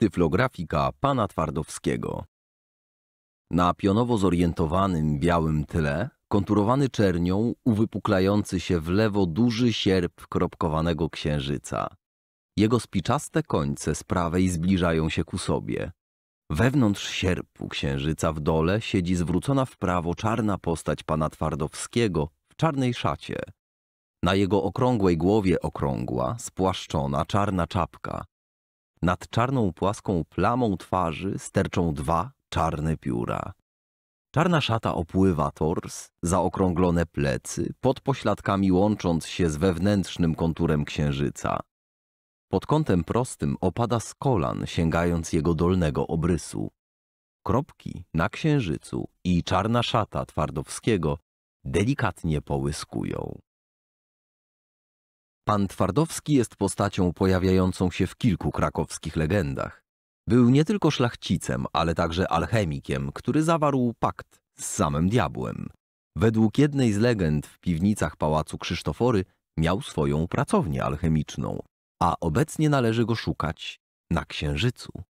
tyflografika pana Twardowskiego. Na pionowo zorientowanym białym tle, konturowany czernią, uwypuklający się w lewo duży sierp kropkowanego księżyca. Jego spiczaste końce z prawej zbliżają się ku sobie. Wewnątrz sierpu księżyca w dole siedzi zwrócona w prawo czarna postać pana Twardowskiego w czarnej szacie. Na jego okrągłej głowie okrągła, spłaszczona czarna czapka. Nad czarną płaską plamą twarzy sterczą dwa czarne pióra. Czarna szata opływa tors, zaokrąglone plecy, pod pośladkami łącząc się z wewnętrznym konturem księżyca. Pod kątem prostym opada z kolan, sięgając jego dolnego obrysu. Kropki na księżycu i czarna szata Twardowskiego delikatnie połyskują. Pan Twardowski jest postacią pojawiającą się w kilku krakowskich legendach. Był nie tylko szlachcicem, ale także alchemikiem, który zawarł pakt z samym diabłem. Według jednej z legend w piwnicach Pałacu Krzysztofory miał swoją pracownię alchemiczną, a obecnie należy go szukać na Księżycu.